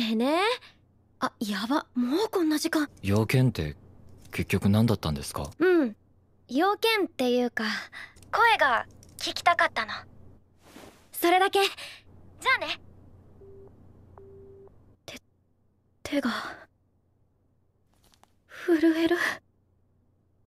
でねあやばもうこんな時間要件って結局何だったんですかうん要件っていうか声が聞きたかったのそれだけじゃあね手手が震える。